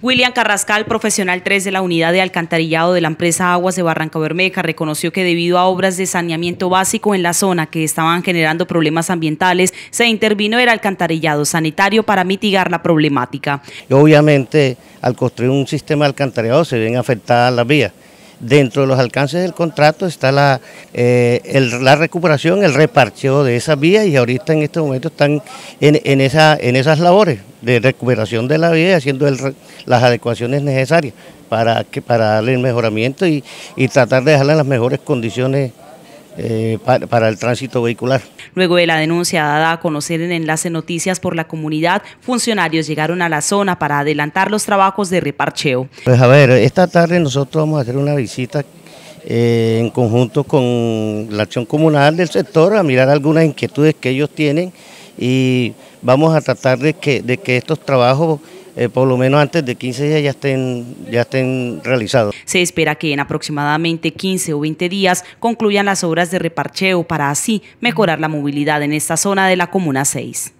William Carrascal, profesional 3 de la unidad de alcantarillado de la empresa Aguas de Barranca Bermeja, reconoció que debido a obras de saneamiento básico en la zona que estaban generando problemas ambientales, se intervino el alcantarillado sanitario para mitigar la problemática. Obviamente, al construir un sistema de alcantarillado se ven afectadas las vías. Dentro de los alcances del contrato está la, eh, la recuperación, el reparcheo de esa vía y ahorita en este momento están en, en, esa, en esas labores de recuperación de la vía haciendo las adecuaciones necesarias para, que, para darle el mejoramiento y, y tratar de dejarla en las mejores condiciones eh, para, el tránsito vehicular. Luego de la denuncia dada a conocer en Enlace Noticias por la comunidad, funcionarios llegaron a la zona para adelantar los trabajos de reparcheo. Pues a ver, esta tarde nosotros vamos a hacer una visita eh, en conjunto con la acción comunal del sector a mirar algunas inquietudes que ellos tienen y vamos a tratar de que, de que estos trabajos eh, por lo menos antes de 15 días ya estén, ya estén realizados. Se espera que en aproximadamente 15 o 20 días concluyan las obras de reparcheo para así mejorar la movilidad en esta zona de la Comuna 6.